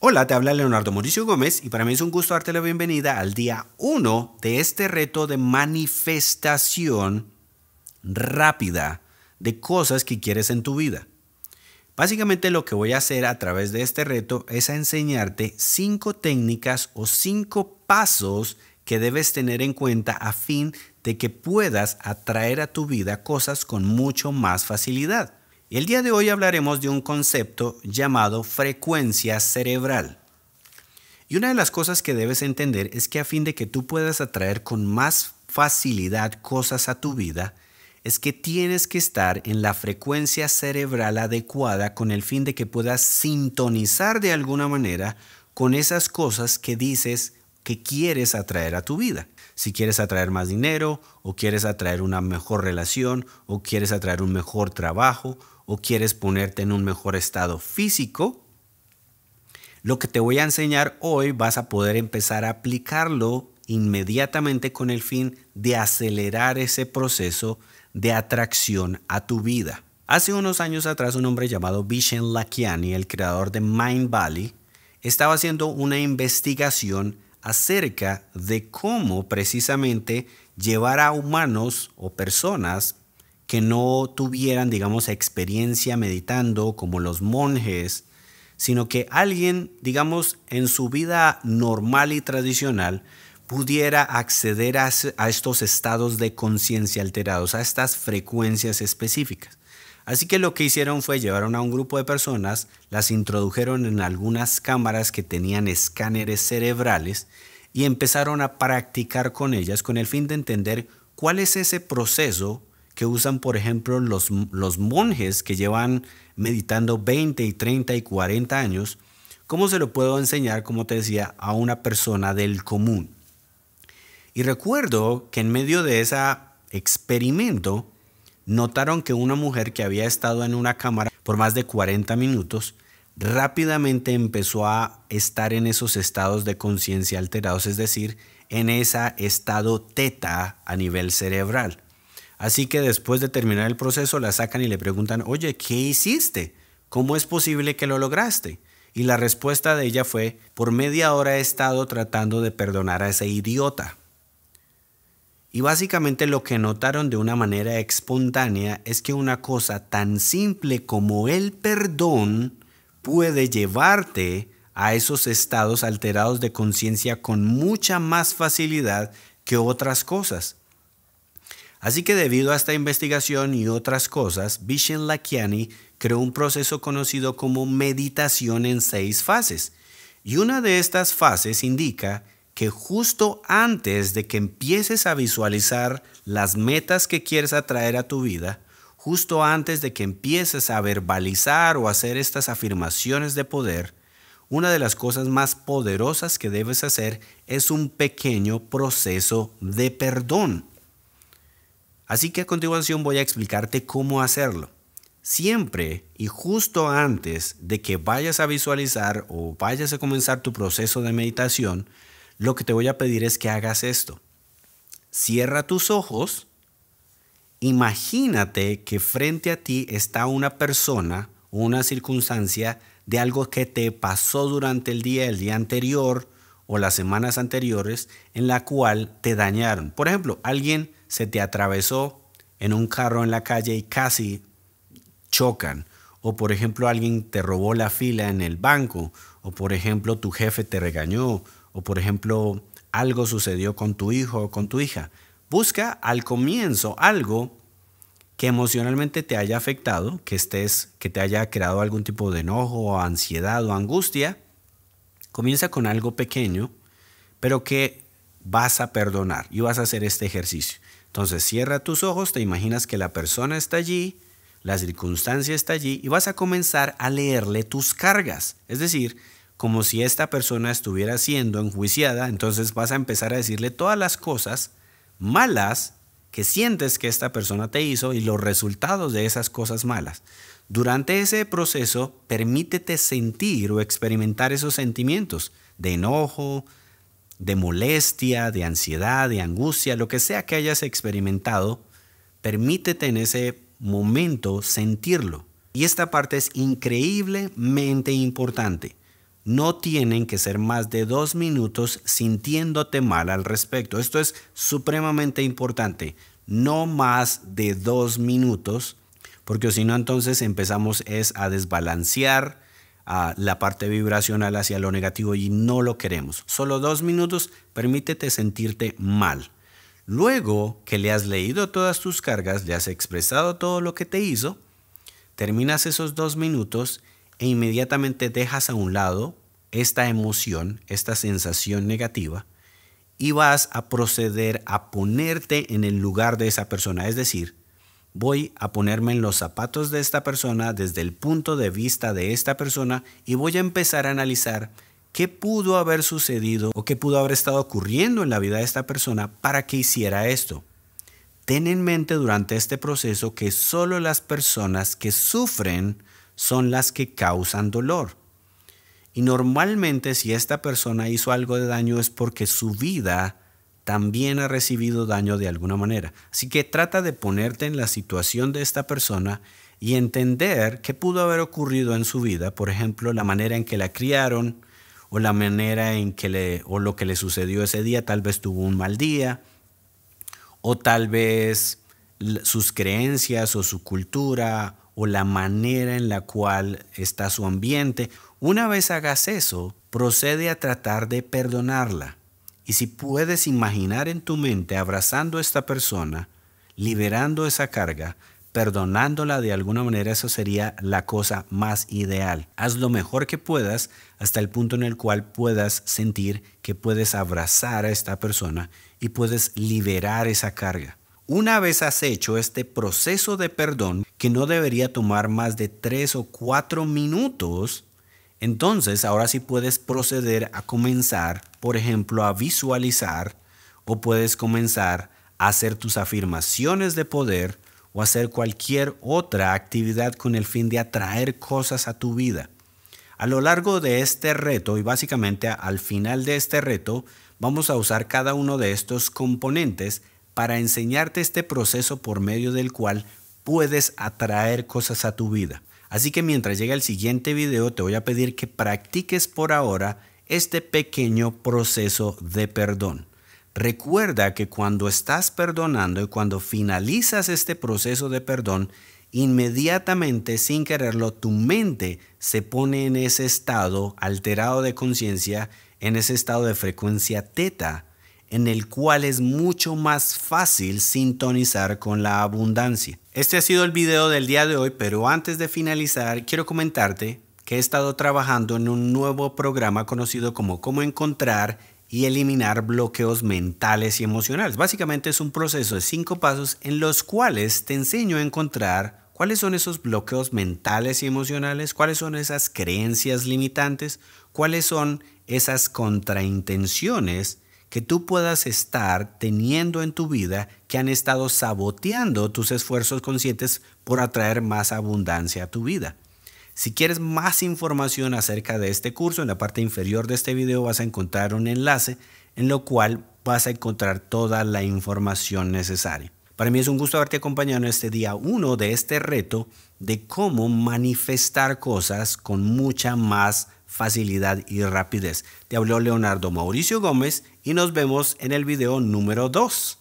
Hola, te habla Leonardo Mauricio Gómez y para mí es un gusto darte la bienvenida al día 1 de este reto de manifestación rápida de cosas que quieres en tu vida. Básicamente lo que voy a hacer a través de este reto es enseñarte cinco técnicas o cinco pasos que debes tener en cuenta a fin de que puedas atraer a tu vida cosas con mucho más facilidad. El día de hoy hablaremos de un concepto llamado frecuencia cerebral. Y una de las cosas que debes entender es que a fin de que tú puedas atraer con más facilidad cosas a tu vida, es que tienes que estar en la frecuencia cerebral adecuada con el fin de que puedas sintonizar de alguna manera con esas cosas que dices que quieres atraer a tu vida. Si quieres atraer más dinero o quieres atraer una mejor relación o quieres atraer un mejor trabajo o quieres ponerte en un mejor estado físico, lo que te voy a enseñar hoy vas a poder empezar a aplicarlo inmediatamente con el fin de acelerar ese proceso de atracción a tu vida. Hace unos años atrás un hombre llamado Vishen Lakiani, el creador de Mind Valley, estaba haciendo una investigación acerca de cómo precisamente llevar a humanos o personas que no tuvieran, digamos, experiencia meditando como los monjes, sino que alguien, digamos, en su vida normal y tradicional, pudiera acceder a, estos estados de conciencia alterados, a estas frecuencias específicas. Así que lo que hicieron fue llevar a un grupo de personas, las introdujeron en algunas cámaras que tenían escáneres cerebrales y empezaron a practicar con ellas con el fin de entender cuál es ese proceso que usan, por ejemplo, los, los monjes que llevan meditando 20 y 30 y 40 años, cómo se lo puedo enseñar, como te decía, a una persona del común. Y recuerdo que en medio de ese experimento, notaron que una mujer que había estado en una cámara por más de 40 minutos rápidamente empezó a estar en esos estados de conciencia alterados, es decir, en ese estado teta a nivel cerebral. Así que después de terminar el proceso la sacan y le preguntan, oye, ¿qué hiciste? ¿Cómo es posible que lo lograste? Y la respuesta de ella fue, por media hora he estado tratando de perdonar a ese idiota. Y básicamente lo que notaron de una manera espontánea es que una cosa tan simple como el perdón puede llevarte a esos estados alterados de conciencia con mucha más facilidad que otras cosas. Así que debido a esta investigación y otras cosas, Vishen Lakiani creó un proceso conocido como meditación en seis fases. Y una de estas fases indica que justo antes de que empieces a visualizar las metas que quieres atraer a tu vida, justo antes de que empieces a verbalizar o hacer estas afirmaciones de poder, una de las cosas más poderosas que debes hacer es un pequeño proceso de perdón. Así que a continuación voy a explicarte cómo hacerlo. Siempre y justo antes de que vayas a visualizar o vayas a comenzar tu proceso de meditación, lo que te voy a pedir es que hagas esto. Cierra tus ojos, imagínate que frente a ti está una persona, una circunstancia de algo que te pasó durante el día, el día anterior o las semanas anteriores en la cual te dañaron. Por ejemplo, alguien se te atravesó en un carro en la calle y casi chocan. O por ejemplo, alguien te robó la fila en el banco. O por ejemplo, tu jefe te regañó. O por ejemplo, algo sucedió con tu hijo o con tu hija. Busca al comienzo algo que emocionalmente te haya afectado, que estés, que te haya creado algún tipo de enojo, o ansiedad o angustia. Comienza con algo pequeño, pero que vas a perdonar y vas a hacer este ejercicio. Entonces cierra tus ojos, te imaginas que la persona está allí, la circunstancia está allí y vas a comenzar a leerle tus cargas. Es decir, como si esta persona estuviera siendo enjuiciada, entonces vas a empezar a decirle todas las cosas malas que sientes que esta persona te hizo y los resultados de esas cosas malas. Durante ese proceso, permítete sentir o experimentar esos sentimientos de enojo, de molestia, de ansiedad, de angustia, lo que sea que hayas experimentado, permítete en ese momento sentirlo. Y esta parte es increíblemente importante no tienen que ser más de dos minutos sintiéndote mal al respecto. Esto es supremamente importante. No más de dos minutos, porque si no entonces empezamos es a desbalancear a la parte vibracional hacia lo negativo y no lo queremos. Solo dos minutos permítete sentirte mal. Luego que le has leído todas tus cargas, le has expresado todo lo que te hizo, terminas esos dos minutos e inmediatamente dejas a un lado esta emoción, esta sensación negativa, y vas a proceder a ponerte en el lugar de esa persona. Es decir, voy a ponerme en los zapatos de esta persona desde el punto de vista de esta persona y voy a empezar a analizar qué pudo haber sucedido o qué pudo haber estado ocurriendo en la vida de esta persona para que hiciera esto. Ten en mente durante este proceso que solo las personas que sufren son las que causan dolor. Y normalmente si esta persona hizo algo de daño es porque su vida también ha recibido daño de alguna manera. Así que trata de ponerte en la situación de esta persona y entender qué pudo haber ocurrido en su vida, por ejemplo, la manera en que la criaron o la manera en que le o lo que le sucedió ese día, tal vez tuvo un mal día o tal vez sus creencias o su cultura o la manera en la cual está su ambiente. Una vez hagas eso, procede a tratar de perdonarla. Y si puedes imaginar en tu mente abrazando a esta persona, liberando esa carga, perdonándola de alguna manera, eso sería la cosa más ideal. Haz lo mejor que puedas hasta el punto en el cual puedas sentir que puedes abrazar a esta persona y puedes liberar esa carga. Una vez has hecho este proceso de perdón, que no debería tomar más de tres o cuatro minutos, entonces ahora sí puedes proceder a comenzar, por ejemplo, a visualizar o puedes comenzar a hacer tus afirmaciones de poder o hacer cualquier otra actividad con el fin de atraer cosas a tu vida. A lo largo de este reto y básicamente al final de este reto, vamos a usar cada uno de estos componentes para enseñarte este proceso por medio del cual puedes atraer cosas a tu vida. Así que mientras llega el siguiente video te voy a pedir que practiques por ahora este pequeño proceso de perdón. Recuerda que cuando estás perdonando y cuando finalizas este proceso de perdón, inmediatamente sin quererlo tu mente se pone en ese estado alterado de conciencia, en ese estado de frecuencia teta en el cual es mucho más fácil sintonizar con la abundancia. Este ha sido el video del día de hoy, pero antes de finalizar quiero comentarte que he estado trabajando en un nuevo programa conocido como Cómo encontrar y eliminar bloqueos mentales y emocionales. Básicamente es un proceso de cinco pasos en los cuales te enseño a encontrar cuáles son esos bloqueos mentales y emocionales, cuáles son esas creencias limitantes, cuáles son esas contraintenciones que tú puedas estar teniendo en tu vida que han estado saboteando tus esfuerzos conscientes por atraer más abundancia a tu vida. Si quieres más información acerca de este curso, en la parte inferior de este video vas a encontrar un enlace en lo cual vas a encontrar toda la información necesaria. Para mí es un gusto haberte acompañado en este día uno de este reto de cómo manifestar cosas con mucha más facilidad y rapidez. Te habló Leonardo Mauricio Gómez y nos vemos en el video número 2.